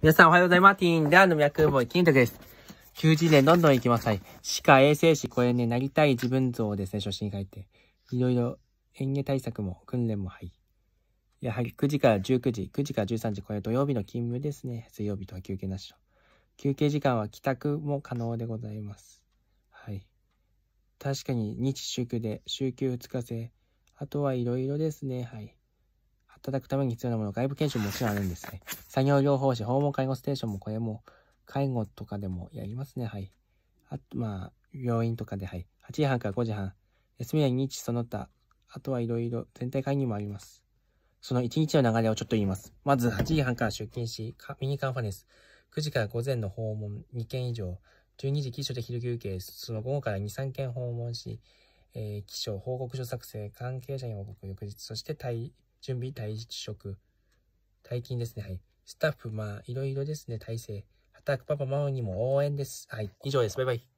皆さんおはようございます。ティーンダーの脈ボイ、金徳です。9時でどんどん行きます。はい。歯科、衛生士、これね、なりたい自分像をですね、初心に書いて。いろいろ演芸対策も訓練もはい。やはり9時から19時、9時から13時、これ土曜日の勤務ですね。水曜日とは休憩なしと。休憩時間は帰宅も可能でございます。はい。確かに日祝で週休2日制。あとはいろいろですね。はい。働くために必要なもの、外部研修ももちろんあるんですね。作業療法士、訪問介護ステーションもこれも、介護とかでもやりますね、はい。あまあ、病院とかで、はい。8時半から5時半。休みは日その他。あとはいろいろ、全体会議もあります。その1日の流れをちょっと言います。まず、8時半から出勤し、ミニカンファレンス。9時から午前の訪問2件以上。12時、起床で昼休憩。その午後から2、3件訪問し、えー、起床、報告書作成、関係者に報告、翌日、そして対準備、退職、退勤ですね。はい。スタッフ、まあ、いろいろですね。体制。働くパパ、ママにも応援です。はい。以上です。バイバイ。